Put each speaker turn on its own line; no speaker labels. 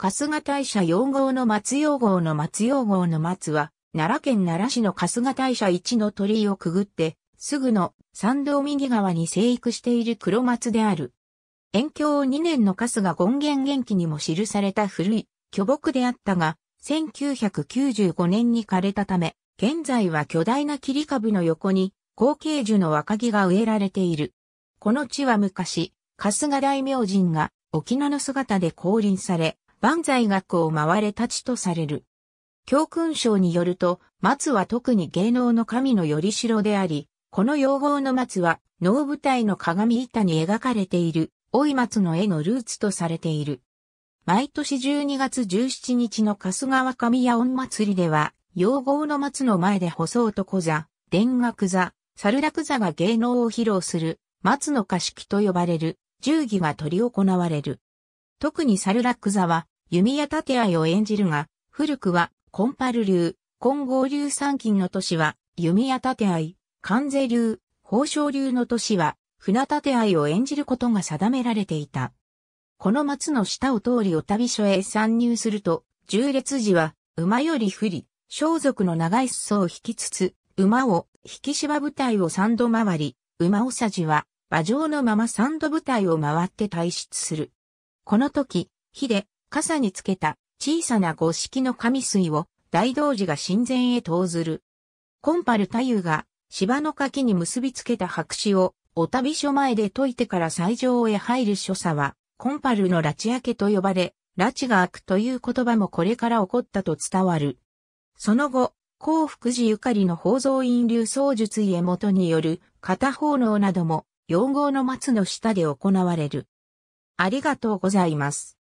春日大社4号の松4号の松4号の松は、奈良県奈良市の春日大社一の鳥居をくぐって、すぐの山道右側に生育している黒松である。遠境2年の春日権現元気にも記された古い巨木であったが、1995年に枯れたため、現在は巨大な切り株の横に、後継樹の若木が植えられている。この地は昔、春日大明神が沖縄の姿で降臨され、万歳学を回れたちとされる。教訓章によると、松は特に芸能の神のよりしろであり、この用語の松は、能舞台の鏡板に描かれている、老い松の絵のルーツとされている。毎年12月17日の春日川神谷。音祭りでは、用語の松の前で細男座、田楽座、猿楽座が芸能を披露する、松の歌式と呼ばれる、従儀が取り行われる。特にサルラック座は弓矢立会合いを演じるが、古くはコンパル流、混合流三金の都市は弓矢立会合い、関税流、宝生流の都市は船立会合いを演じることが定められていた。この松の下を通りお旅所へ参入すると、縦列時は馬より不利、装束の長い裾を引きつつ、馬を引き芝舞台を三度回り、馬おさじは馬上のまま三度舞台を回って退出する。この時、火で傘につけた小さな五色の紙水を大道寺が神前へ投ずる。コンパル太夫が芝の柿に結びつけた白紙をお旅所前で解いてから最上へ入る所作は、コンパルの拉致明けと呼ばれ、拉致が開くという言葉もこれから起こったと伝わる。その後、幸福寺ゆかりの宝蔵院流僧術家元による片奉納なども、用語の松の下で行われる。ありがとうございます。